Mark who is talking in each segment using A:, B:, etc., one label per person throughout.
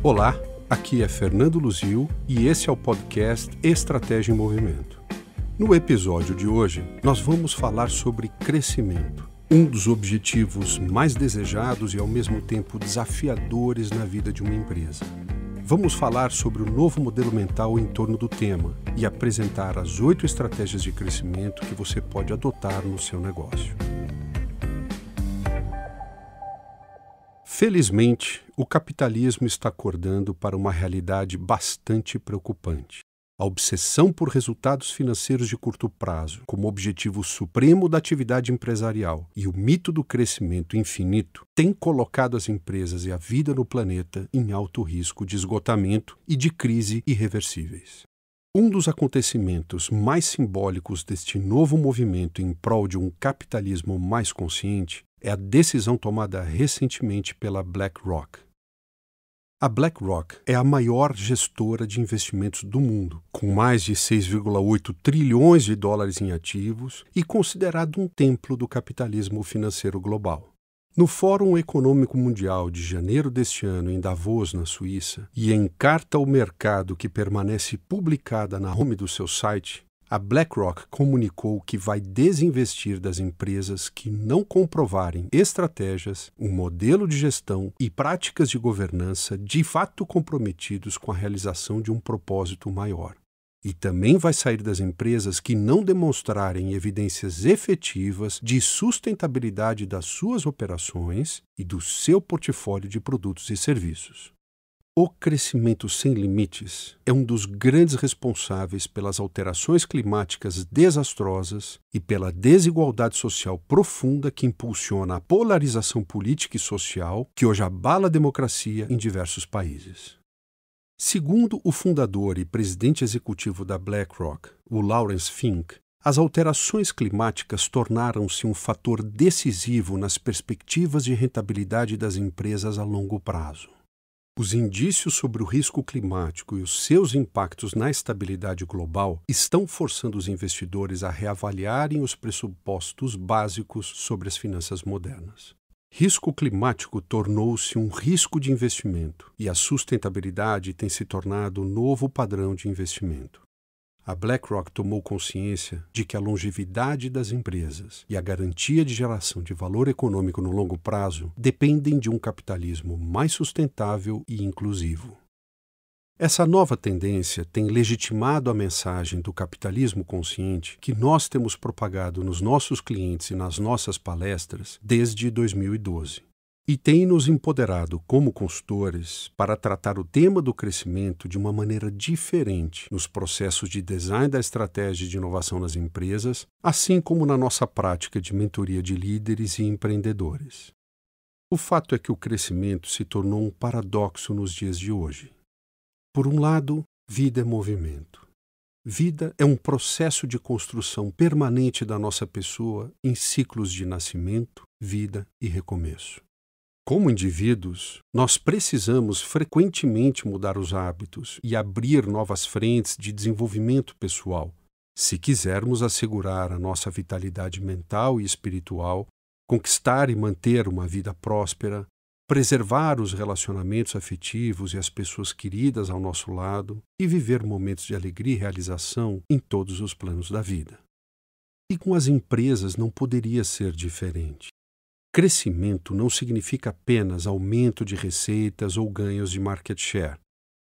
A: Olá, aqui é Fernando Luzio e esse é o podcast Estratégia em Movimento. No episódio de hoje, nós vamos falar sobre crescimento, um dos objetivos mais desejados e ao mesmo tempo desafiadores na vida de uma empresa. Vamos falar sobre o novo modelo mental em torno do tema e apresentar as oito estratégias de crescimento que você pode adotar no seu negócio. Felizmente, o capitalismo está acordando para uma realidade bastante preocupante. A obsessão por resultados financeiros de curto prazo, como objetivo supremo da atividade empresarial, e o mito do crescimento infinito têm colocado as empresas e a vida no planeta em alto risco de esgotamento e de crise irreversíveis. Um dos acontecimentos mais simbólicos deste novo movimento em prol de um capitalismo mais consciente é a decisão tomada recentemente pela BlackRock, a BlackRock é a maior gestora de investimentos do mundo, com mais de 6,8 trilhões de dólares em ativos e considerado um templo do capitalismo financeiro global. No Fórum Econômico Mundial de janeiro deste ano em Davos, na Suíça, e em Carta ao Mercado que permanece publicada na home do seu site, a BlackRock comunicou que vai desinvestir das empresas que não comprovarem estratégias, um modelo de gestão e práticas de governança de fato comprometidos com a realização de um propósito maior. E também vai sair das empresas que não demonstrarem evidências efetivas de sustentabilidade das suas operações e do seu portfólio de produtos e serviços. O crescimento sem limites é um dos grandes responsáveis pelas alterações climáticas desastrosas e pela desigualdade social profunda que impulsiona a polarização política e social que hoje abala a democracia em diversos países. Segundo o fundador e presidente executivo da BlackRock, o Lawrence Fink, as alterações climáticas tornaram-se um fator decisivo nas perspectivas de rentabilidade das empresas a longo prazo. Os indícios sobre o risco climático e os seus impactos na estabilidade global estão forçando os investidores a reavaliarem os pressupostos básicos sobre as finanças modernas. Risco climático tornou-se um risco de investimento e a sustentabilidade tem se tornado o um novo padrão de investimento a BlackRock tomou consciência de que a longevidade das empresas e a garantia de geração de valor econômico no longo prazo dependem de um capitalismo mais sustentável e inclusivo. Essa nova tendência tem legitimado a mensagem do capitalismo consciente que nós temos propagado nos nossos clientes e nas nossas palestras desde 2012 e tem nos empoderado como consultores para tratar o tema do crescimento de uma maneira diferente nos processos de design da estratégia de inovação nas empresas, assim como na nossa prática de mentoria de líderes e empreendedores. O fato é que o crescimento se tornou um paradoxo nos dias de hoje. Por um lado, vida é movimento. Vida é um processo de construção permanente da nossa pessoa em ciclos de nascimento, vida e recomeço. Como indivíduos, nós precisamos frequentemente mudar os hábitos e abrir novas frentes de desenvolvimento pessoal, se quisermos assegurar a nossa vitalidade mental e espiritual, conquistar e manter uma vida próspera, preservar os relacionamentos afetivos e as pessoas queridas ao nosso lado e viver momentos de alegria e realização em todos os planos da vida. E com as empresas não poderia ser diferente. Crescimento não significa apenas aumento de receitas ou ganhos de market share.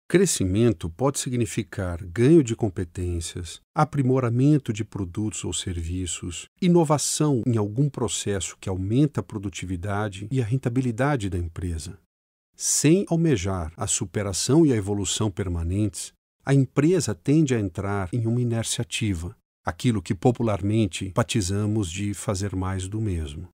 A: Crescimento pode significar ganho de competências, aprimoramento de produtos ou serviços, inovação em algum processo que aumenta a produtividade e a rentabilidade da empresa. Sem almejar a superação e a evolução permanentes, a empresa tende a entrar em uma inércia ativa, aquilo que popularmente batizamos de fazer mais do mesmo.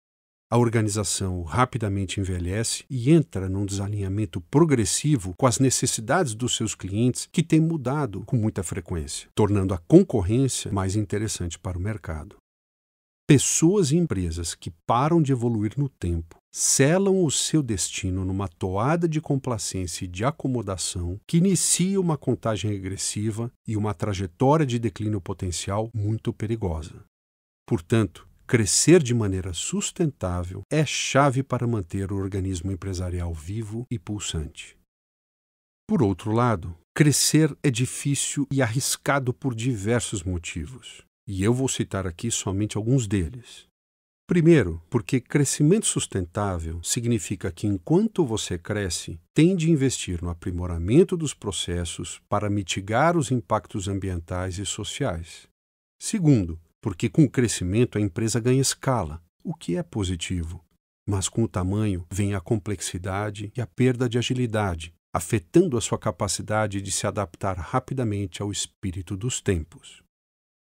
A: A organização rapidamente envelhece e entra num desalinhamento progressivo com as necessidades dos seus clientes, que tem mudado com muita frequência, tornando a concorrência mais interessante para o mercado. Pessoas e empresas que param de evoluir no tempo selam o seu destino numa toada de complacência e de acomodação que inicia uma contagem regressiva e uma trajetória de declínio potencial muito perigosa. Portanto, crescer de maneira sustentável é chave para manter o organismo empresarial vivo e pulsante. Por outro lado, crescer é difícil e arriscado por diversos motivos, e eu vou citar aqui somente alguns deles. Primeiro, porque crescimento sustentável significa que enquanto você cresce, tem de investir no aprimoramento dos processos para mitigar os impactos ambientais e sociais. Segundo, porque com o crescimento a empresa ganha escala, o que é positivo. Mas com o tamanho vem a complexidade e a perda de agilidade, afetando a sua capacidade de se adaptar rapidamente ao espírito dos tempos.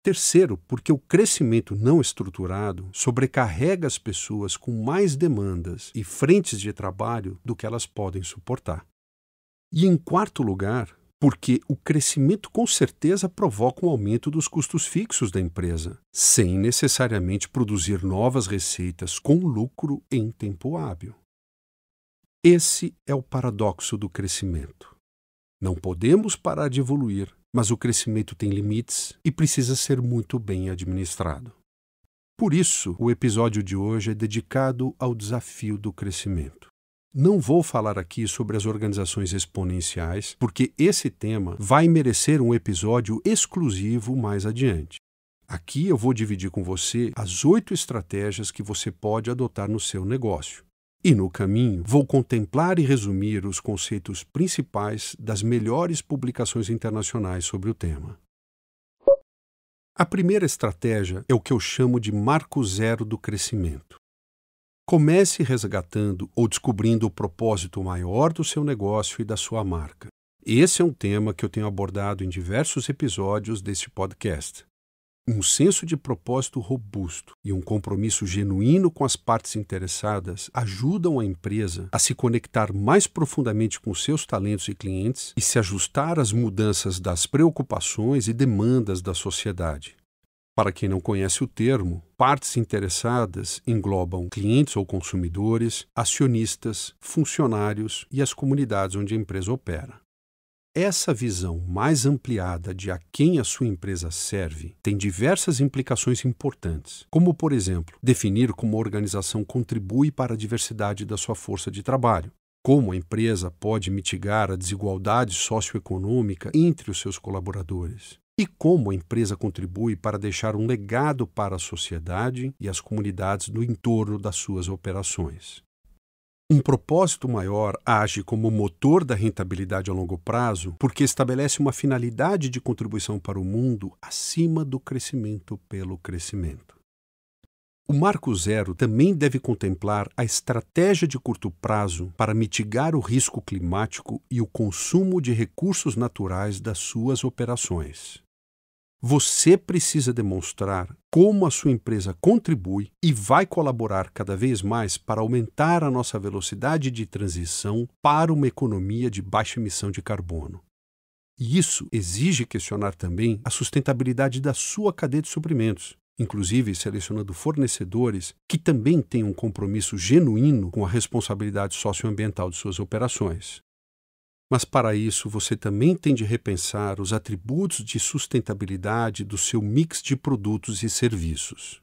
A: Terceiro, porque o crescimento não estruturado sobrecarrega as pessoas com mais demandas e frentes de trabalho do que elas podem suportar. E em quarto lugar, porque o crescimento com certeza provoca um aumento dos custos fixos da empresa, sem necessariamente produzir novas receitas com lucro em tempo hábil. Esse é o paradoxo do crescimento. Não podemos parar de evoluir, mas o crescimento tem limites e precisa ser muito bem administrado. Por isso, o episódio de hoje é dedicado ao desafio do crescimento. Não vou falar aqui sobre as organizações exponenciais, porque esse tema vai merecer um episódio exclusivo mais adiante. Aqui eu vou dividir com você as oito estratégias que você pode adotar no seu negócio. E no caminho, vou contemplar e resumir os conceitos principais das melhores publicações internacionais sobre o tema. A primeira estratégia é o que eu chamo de marco zero do crescimento. Comece resgatando ou descobrindo o propósito maior do seu negócio e da sua marca. Esse é um tema que eu tenho abordado em diversos episódios deste podcast. Um senso de propósito robusto e um compromisso genuíno com as partes interessadas ajudam a empresa a se conectar mais profundamente com seus talentos e clientes e se ajustar às mudanças das preocupações e demandas da sociedade. Para quem não conhece o termo, partes interessadas englobam clientes ou consumidores, acionistas, funcionários e as comunidades onde a empresa opera. Essa visão mais ampliada de a quem a sua empresa serve tem diversas implicações importantes, como, por exemplo, definir como a organização contribui para a diversidade da sua força de trabalho, como a empresa pode mitigar a desigualdade socioeconômica entre os seus colaboradores, e como a empresa contribui para deixar um legado para a sociedade e as comunidades no entorno das suas operações. Um propósito maior age como motor da rentabilidade a longo prazo porque estabelece uma finalidade de contribuição para o mundo acima do crescimento pelo crescimento. O Marco Zero também deve contemplar a estratégia de curto prazo para mitigar o risco climático e o consumo de recursos naturais das suas operações. Você precisa demonstrar como a sua empresa contribui e vai colaborar cada vez mais para aumentar a nossa velocidade de transição para uma economia de baixa emissão de carbono. E isso exige questionar também a sustentabilidade da sua cadeia de suprimentos, inclusive selecionando fornecedores que também tenham um compromisso genuíno com a responsabilidade socioambiental de suas operações. Mas para isso você também tem de repensar os atributos de sustentabilidade do seu mix de produtos e serviços.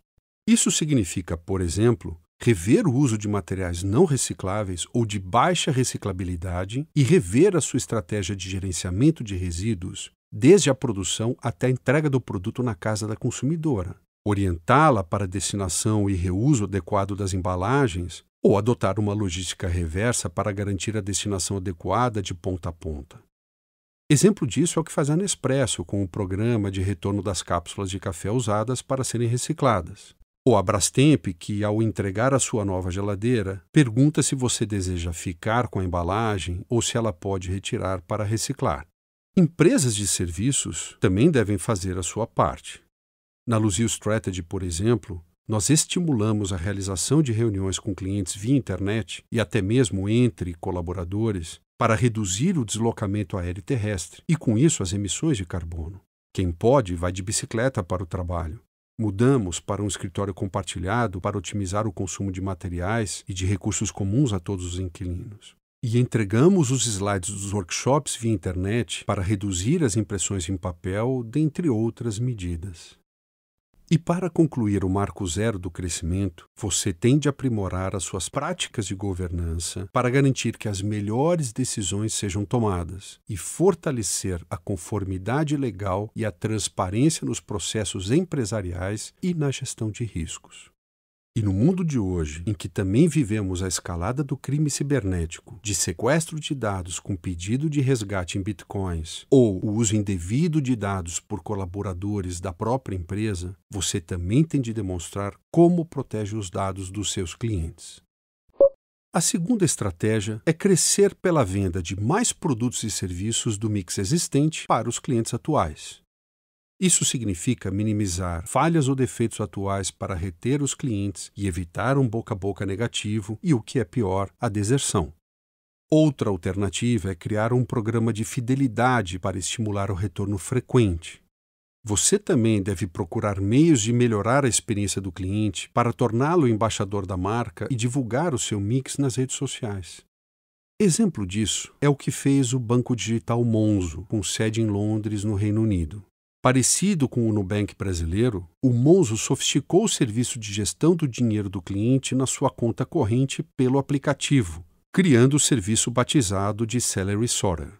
A: Isso significa, por exemplo, rever o uso de materiais não recicláveis ou de baixa reciclabilidade e rever a sua estratégia de gerenciamento de resíduos, desde a produção até a entrega do produto na casa da consumidora. Orientá-la para a destinação e reuso adequado das embalagens ou adotar uma logística reversa para garantir a destinação adequada de ponta a ponta. Exemplo disso é o que faz a Nespresso com o programa de retorno das cápsulas de café usadas para serem recicladas. Ou a Brastemp, que, ao entregar a sua nova geladeira, pergunta se você deseja ficar com a embalagem ou se ela pode retirar para reciclar. Empresas de serviços também devem fazer a sua parte. Na Luzio Strategy, por exemplo, nós estimulamos a realização de reuniões com clientes via internet e até mesmo entre colaboradores para reduzir o deslocamento aéreo terrestre e, com isso, as emissões de carbono. Quem pode vai de bicicleta para o trabalho. Mudamos para um escritório compartilhado para otimizar o consumo de materiais e de recursos comuns a todos os inquilinos. E entregamos os slides dos workshops via internet para reduzir as impressões em papel, dentre outras medidas. E para concluir o marco zero do crescimento, você tem de aprimorar as suas práticas de governança para garantir que as melhores decisões sejam tomadas e fortalecer a conformidade legal e a transparência nos processos empresariais e na gestão de riscos. E no mundo de hoje, em que também vivemos a escalada do crime cibernético, de sequestro de dados com pedido de resgate em bitcoins ou o uso indevido de dados por colaboradores da própria empresa, você também tem de demonstrar como protege os dados dos seus clientes. A segunda estratégia é crescer pela venda de mais produtos e serviços do mix existente para os clientes atuais. Isso significa minimizar falhas ou defeitos atuais para reter os clientes e evitar um boca a boca negativo e, o que é pior, a deserção. Outra alternativa é criar um programa de fidelidade para estimular o retorno frequente. Você também deve procurar meios de melhorar a experiência do cliente para torná-lo embaixador da marca e divulgar o seu mix nas redes sociais. Exemplo disso é o que fez o banco digital Monzo, com sede em Londres, no Reino Unido. Parecido com o Nubank brasileiro, o Monzo sofisticou o serviço de gestão do dinheiro do cliente na sua conta corrente pelo aplicativo, criando o serviço batizado de Salary Sorter.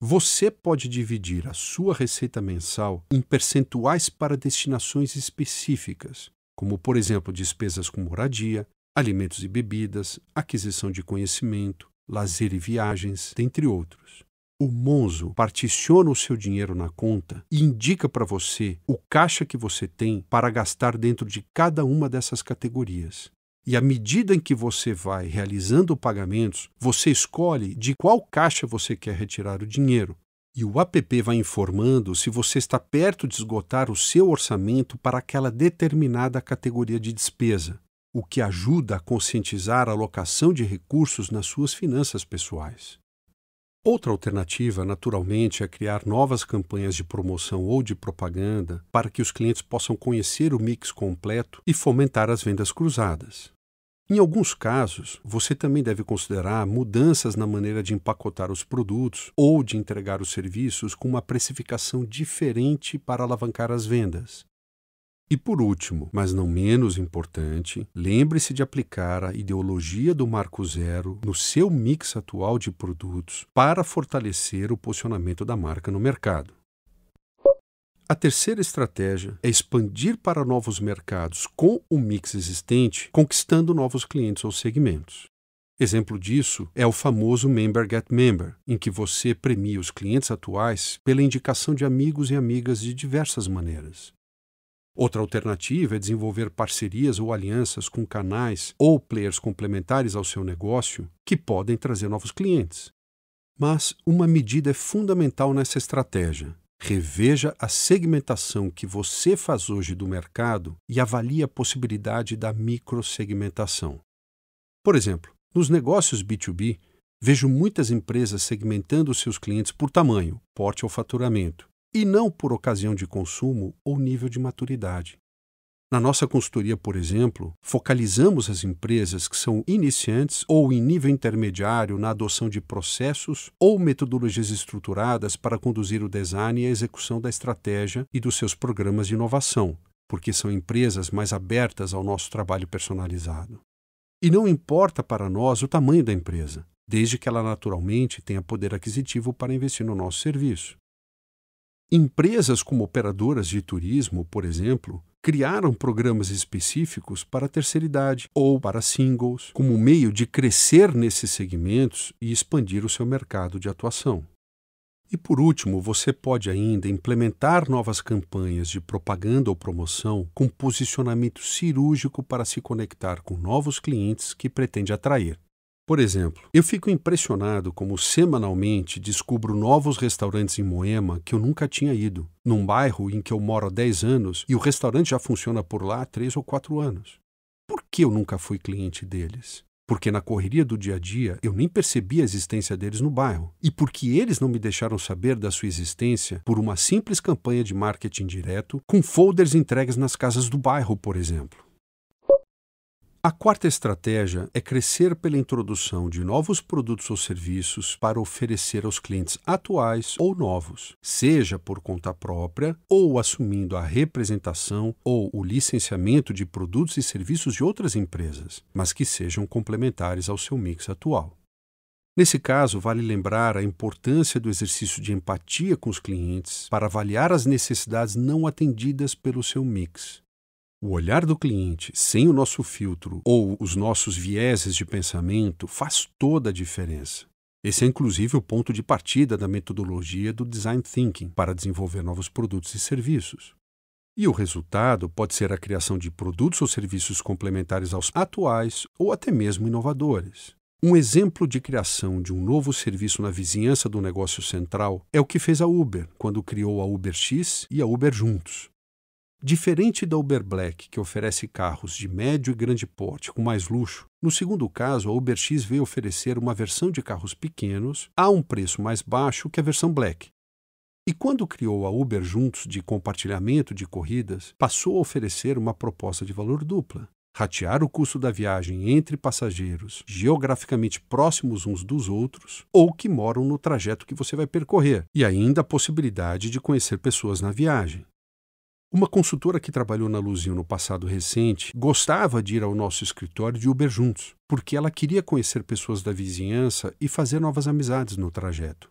A: Você pode dividir a sua receita mensal em percentuais para destinações específicas, como, por exemplo, despesas com moradia, alimentos e bebidas, aquisição de conhecimento, lazer e viagens, dentre outros o Monzo particiona o seu dinheiro na conta e indica para você o caixa que você tem para gastar dentro de cada uma dessas categorias. E à medida em que você vai realizando pagamentos, você escolhe de qual caixa você quer retirar o dinheiro. E o app vai informando se você está perto de esgotar o seu orçamento para aquela determinada categoria de despesa, o que ajuda a conscientizar a alocação de recursos nas suas finanças pessoais. Outra alternativa, naturalmente, é criar novas campanhas de promoção ou de propaganda para que os clientes possam conhecer o mix completo e fomentar as vendas cruzadas. Em alguns casos, você também deve considerar mudanças na maneira de empacotar os produtos ou de entregar os serviços com uma precificação diferente para alavancar as vendas. E por último, mas não menos importante, lembre-se de aplicar a ideologia do Marco Zero no seu mix atual de produtos para fortalecer o posicionamento da marca no mercado. A terceira estratégia é expandir para novos mercados com o mix existente, conquistando novos clientes ou segmentos. Exemplo disso é o famoso Member Get Member, em que você premia os clientes atuais pela indicação de amigos e amigas de diversas maneiras. Outra alternativa é desenvolver parcerias ou alianças com canais ou players complementares ao seu negócio que podem trazer novos clientes. Mas uma medida é fundamental nessa estratégia. Reveja a segmentação que você faz hoje do mercado e avalie a possibilidade da microsegmentação. Por exemplo, nos negócios B2B, vejo muitas empresas segmentando seus clientes por tamanho, porte ou faturamento e não por ocasião de consumo ou nível de maturidade. Na nossa consultoria, por exemplo, focalizamos as empresas que são iniciantes ou em nível intermediário na adoção de processos ou metodologias estruturadas para conduzir o design e a execução da estratégia e dos seus programas de inovação, porque são empresas mais abertas ao nosso trabalho personalizado. E não importa para nós o tamanho da empresa, desde que ela naturalmente tenha poder aquisitivo para investir no nosso serviço. Empresas como operadoras de turismo, por exemplo, criaram programas específicos para a terceira idade ou para singles, como meio de crescer nesses segmentos e expandir o seu mercado de atuação. E por último, você pode ainda implementar novas campanhas de propaganda ou promoção com posicionamento cirúrgico para se conectar com novos clientes que pretende atrair. Por exemplo, eu fico impressionado como semanalmente descubro novos restaurantes em Moema que eu nunca tinha ido, num bairro em que eu moro há 10 anos e o restaurante já funciona por lá há 3 ou 4 anos. Por que eu nunca fui cliente deles? Porque na correria do dia a dia eu nem percebi a existência deles no bairro, e porque eles não me deixaram saber da sua existência por uma simples campanha de marketing direto com folders entregues nas casas do bairro, por exemplo. A quarta estratégia é crescer pela introdução de novos produtos ou serviços para oferecer aos clientes atuais ou novos, seja por conta própria ou assumindo a representação ou o licenciamento de produtos e serviços de outras empresas, mas que sejam complementares ao seu mix atual. Nesse caso, vale lembrar a importância do exercício de empatia com os clientes para avaliar as necessidades não atendidas pelo seu mix o olhar do cliente sem o nosso filtro ou os nossos vieses de pensamento faz toda a diferença. Esse é inclusive o ponto de partida da metodologia do design thinking para desenvolver novos produtos e serviços. E o resultado pode ser a criação de produtos ou serviços complementares aos atuais ou até mesmo inovadores. Um exemplo de criação de um novo serviço na vizinhança do negócio central é o que fez a Uber quando criou a UberX e a Uber juntos. Diferente da Uber Black, que oferece carros de médio e grande porte com mais luxo, no segundo caso, a Uber X veio oferecer uma versão de carros pequenos a um preço mais baixo que a versão Black. E quando criou a Uber Juntos de compartilhamento de corridas, passou a oferecer uma proposta de valor dupla. Ratear o custo da viagem entre passageiros geograficamente próximos uns dos outros ou que moram no trajeto que você vai percorrer, e ainda a possibilidade de conhecer pessoas na viagem. Uma consultora que trabalhou na Luzinho no passado recente gostava de ir ao nosso escritório de Uber juntos, porque ela queria conhecer pessoas da vizinhança e fazer novas amizades no trajeto.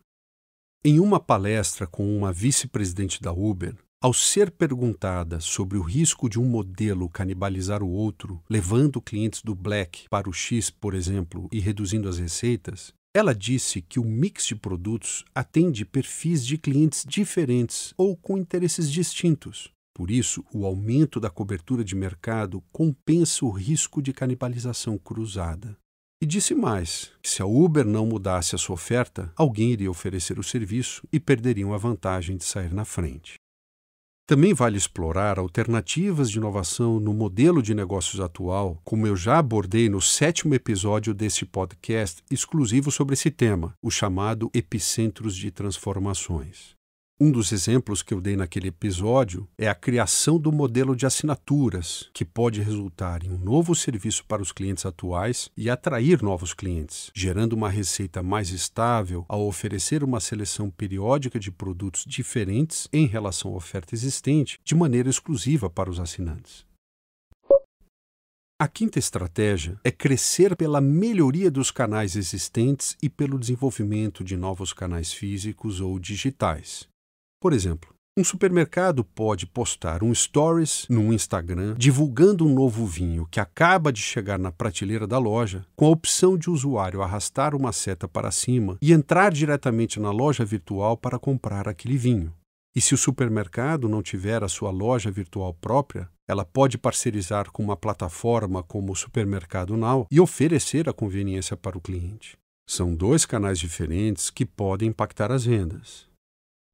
A: Em uma palestra com uma vice-presidente da Uber, ao ser perguntada sobre o risco de um modelo canibalizar o outro, levando clientes do Black para o X, por exemplo, e reduzindo as receitas, ela disse que o mix de produtos atende perfis de clientes diferentes ou com interesses distintos, por isso, o aumento da cobertura de mercado compensa o risco de canibalização cruzada. E disse mais: que se a Uber não mudasse a sua oferta, alguém iria oferecer o serviço e perderiam a vantagem de sair na frente. Também vale explorar alternativas de inovação no modelo de negócios atual, como eu já abordei no sétimo episódio desse podcast exclusivo sobre esse tema, o chamado Epicentros de Transformações. Um dos exemplos que eu dei naquele episódio é a criação do modelo de assinaturas, que pode resultar em um novo serviço para os clientes atuais e atrair novos clientes, gerando uma receita mais estável ao oferecer uma seleção periódica de produtos diferentes em relação à oferta existente, de maneira exclusiva para os assinantes. A quinta estratégia é crescer pela melhoria dos canais existentes e pelo desenvolvimento de novos canais físicos ou digitais. Por exemplo, um supermercado pode postar um stories no Instagram divulgando um novo vinho que acaba de chegar na prateleira da loja, com a opção de o usuário arrastar uma seta para cima e entrar diretamente na loja virtual para comprar aquele vinho. E se o supermercado não tiver a sua loja virtual própria, ela pode parcerizar com uma plataforma como o Supermercado Now e oferecer a conveniência para o cliente. São dois canais diferentes que podem impactar as vendas.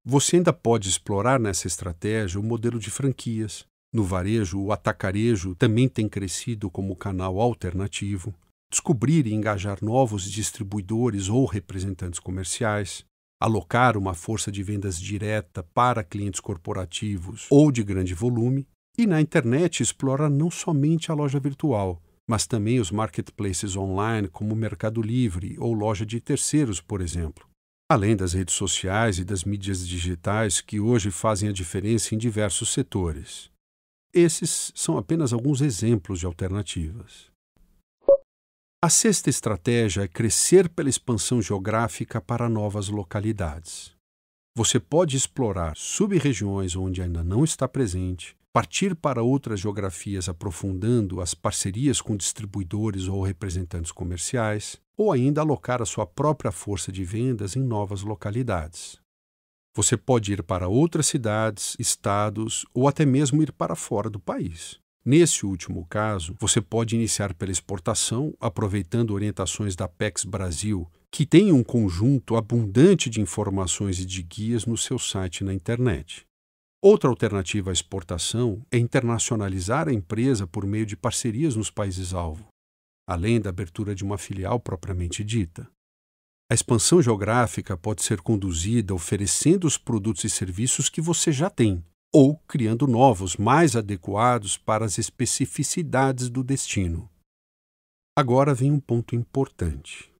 A: Você ainda pode explorar nessa estratégia o modelo de franquias. No varejo, o atacarejo também tem crescido como canal alternativo. Descobrir e engajar novos distribuidores ou representantes comerciais. Alocar uma força de vendas direta para clientes corporativos ou de grande volume. E na internet, explorar não somente a loja virtual, mas também os marketplaces online, como Mercado Livre ou loja de terceiros, por exemplo além das redes sociais e das mídias digitais que hoje fazem a diferença em diversos setores. Esses são apenas alguns exemplos de alternativas. A sexta estratégia é crescer pela expansão geográfica para novas localidades. Você pode explorar sub-regiões onde ainda não está presente, partir para outras geografias aprofundando as parcerias com distribuidores ou representantes comerciais, ou ainda alocar a sua própria força de vendas em novas localidades. Você pode ir para outras cidades, estados ou até mesmo ir para fora do país. Nesse último caso, você pode iniciar pela exportação, aproveitando orientações da PEX Brasil, que tem um conjunto abundante de informações e de guias no seu site na internet. Outra alternativa à exportação é internacionalizar a empresa por meio de parcerias nos países-alvo além da abertura de uma filial propriamente dita. A expansão geográfica pode ser conduzida oferecendo os produtos e serviços que você já tem, ou criando novos mais adequados para as especificidades do destino. Agora vem um ponto importante.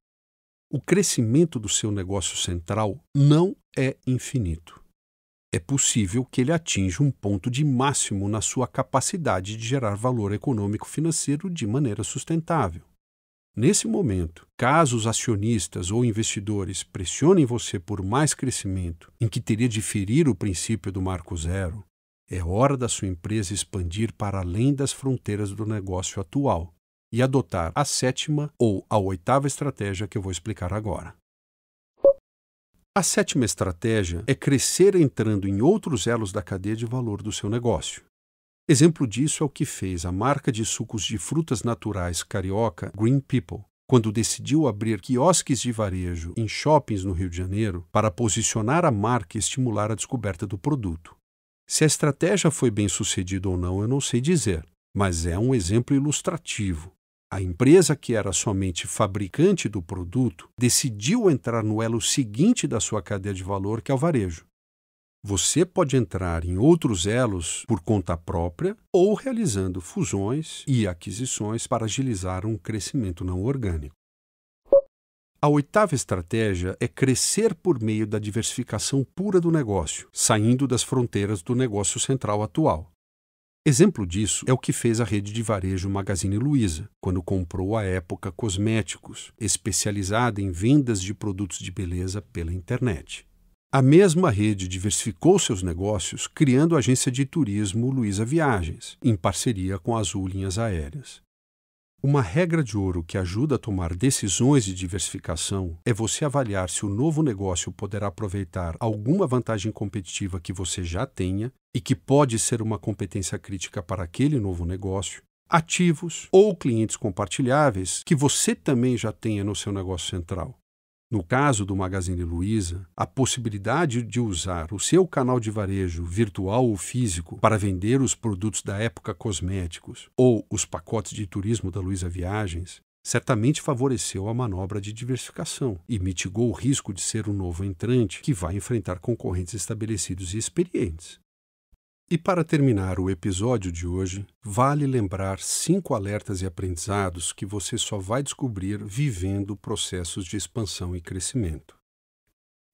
A: O crescimento do seu negócio central não é infinito é possível que ele atinja um ponto de máximo na sua capacidade de gerar valor econômico-financeiro de maneira sustentável. Nesse momento, caso os acionistas ou investidores pressionem você por mais crescimento, em que teria de ferir o princípio do marco zero, é hora da sua empresa expandir para além das fronteiras do negócio atual e adotar a sétima ou a oitava estratégia que eu vou explicar agora. A sétima estratégia é crescer entrando em outros elos da cadeia de valor do seu negócio. Exemplo disso é o que fez a marca de sucos de frutas naturais carioca Green People, quando decidiu abrir quiosques de varejo em shoppings no Rio de Janeiro para posicionar a marca e estimular a descoberta do produto. Se a estratégia foi bem sucedida ou não, eu não sei dizer, mas é um exemplo ilustrativo a empresa, que era somente fabricante do produto, decidiu entrar no elo seguinte da sua cadeia de valor, que é o varejo. Você pode entrar em outros elos por conta própria ou realizando fusões e aquisições para agilizar um crescimento não orgânico. A oitava estratégia é crescer por meio da diversificação pura do negócio, saindo das fronteiras do negócio central atual. Exemplo disso é o que fez a rede de varejo Magazine Luiza, quando comprou à época cosméticos, especializada em vendas de produtos de beleza pela internet. A mesma rede diversificou seus negócios criando a agência de turismo Luiza Viagens, em parceria com as Linhas Aéreas. Uma regra de ouro que ajuda a tomar decisões de diversificação é você avaliar se o novo negócio poderá aproveitar alguma vantagem competitiva que você já tenha e que pode ser uma competência crítica para aquele novo negócio, ativos ou clientes compartilháveis que você também já tenha no seu negócio central. No caso do Magazine Luiza, a possibilidade de usar o seu canal de varejo, virtual ou físico, para vender os produtos da época cosméticos ou os pacotes de turismo da Luiza Viagens certamente favoreceu a manobra de diversificação e mitigou o risco de ser um novo entrante que vai enfrentar concorrentes estabelecidos e experientes. E para terminar o episódio de hoje, vale lembrar cinco alertas e aprendizados que você só vai descobrir vivendo processos de expansão e crescimento.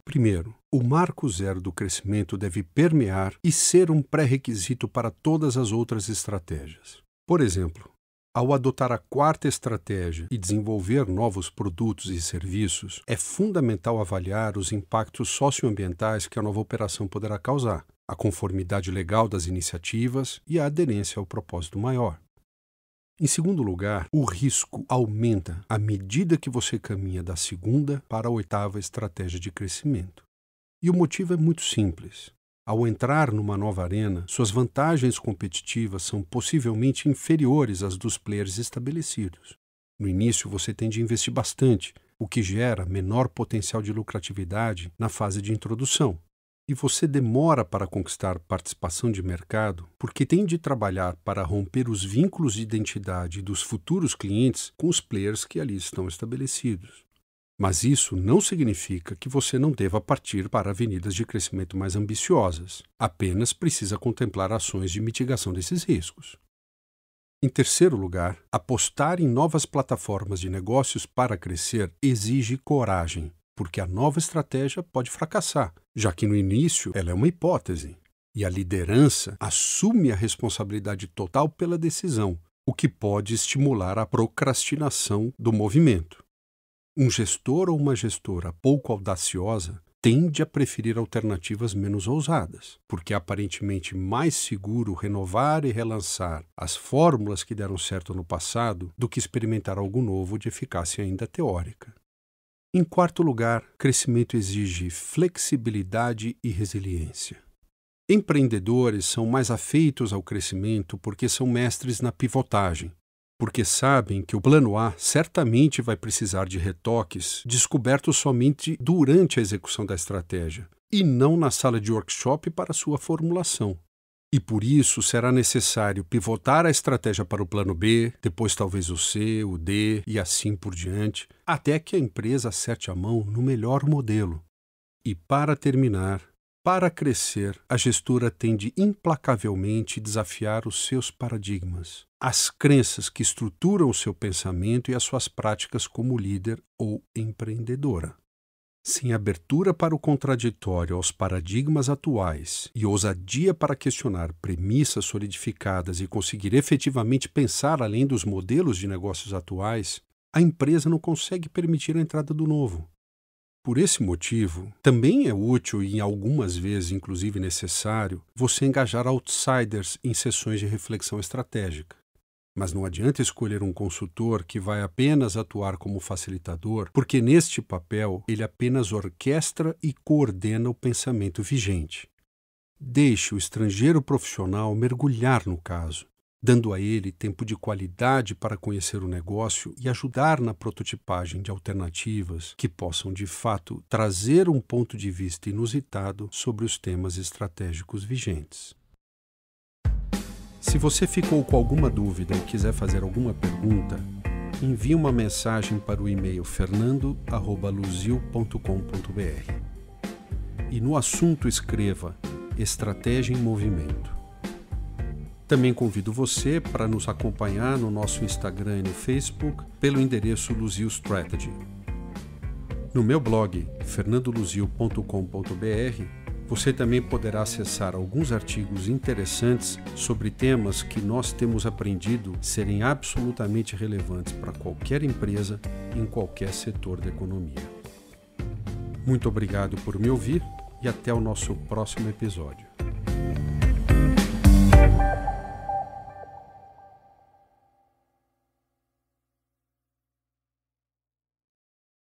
A: Primeiro, o marco zero do crescimento deve permear e ser um pré-requisito para todas as outras estratégias. Por exemplo, ao adotar a quarta estratégia e desenvolver novos produtos e serviços, é fundamental avaliar os impactos socioambientais que a nova operação poderá causar, a conformidade legal das iniciativas e a aderência ao propósito maior. Em segundo lugar, o risco aumenta à medida que você caminha da segunda para a oitava estratégia de crescimento. E o motivo é muito simples. Ao entrar numa nova arena, suas vantagens competitivas são possivelmente inferiores às dos players estabelecidos. No início, você tem de investir bastante, o que gera menor potencial de lucratividade na fase de introdução, e você demora para conquistar participação de mercado porque tem de trabalhar para romper os vínculos de identidade dos futuros clientes com os players que ali estão estabelecidos. Mas isso não significa que você não deva partir para avenidas de crescimento mais ambiciosas, apenas precisa contemplar ações de mitigação desses riscos. Em terceiro lugar, apostar em novas plataformas de negócios para crescer exige coragem, porque a nova estratégia pode fracassar, já que no início ela é uma hipótese. E a liderança assume a responsabilidade total pela decisão, o que pode estimular a procrastinação do movimento. Um gestor ou uma gestora pouco audaciosa tende a preferir alternativas menos ousadas, porque é aparentemente mais seguro renovar e relançar as fórmulas que deram certo no passado do que experimentar algo novo de eficácia ainda teórica. Em quarto lugar, crescimento exige flexibilidade e resiliência. Empreendedores são mais afeitos ao crescimento porque são mestres na pivotagem, porque sabem que o plano A certamente vai precisar de retoques descobertos somente durante a execução da estratégia, e não na sala de workshop para sua formulação. E por isso será necessário pivotar a estratégia para o plano B, depois talvez o C, o D e assim por diante, até que a empresa acerte a mão no melhor modelo. E para terminar, para crescer, a gestora tem de implacavelmente desafiar os seus paradigmas, as crenças que estruturam o seu pensamento e as suas práticas como líder ou empreendedora. Sem abertura para o contraditório aos paradigmas atuais e ousadia para questionar premissas solidificadas e conseguir efetivamente pensar além dos modelos de negócios atuais, a empresa não consegue permitir a entrada do novo. Por esse motivo, também é útil e algumas vezes inclusive necessário você engajar outsiders em sessões de reflexão estratégica. Mas não adianta escolher um consultor que vai apenas atuar como facilitador, porque neste papel ele apenas orquestra e coordena o pensamento vigente. Deixe o estrangeiro profissional mergulhar no caso, dando a ele tempo de qualidade para conhecer o negócio e ajudar na prototipagem de alternativas que possam de fato trazer um ponto de vista inusitado sobre os temas estratégicos vigentes. Se você ficou com alguma dúvida e quiser fazer alguma pergunta, envie uma mensagem para o e-mail fernando@luzil.com.br. E no assunto escreva Estratégia em Movimento. Também convido você para nos acompanhar no nosso Instagram e no Facebook pelo endereço Luzil Strategy. No meu blog fernandoluzil.com.br você também poderá acessar alguns artigos interessantes sobre temas que nós temos aprendido serem absolutamente relevantes para qualquer empresa em qualquer setor da economia. Muito obrigado por me ouvir e até o nosso próximo episódio.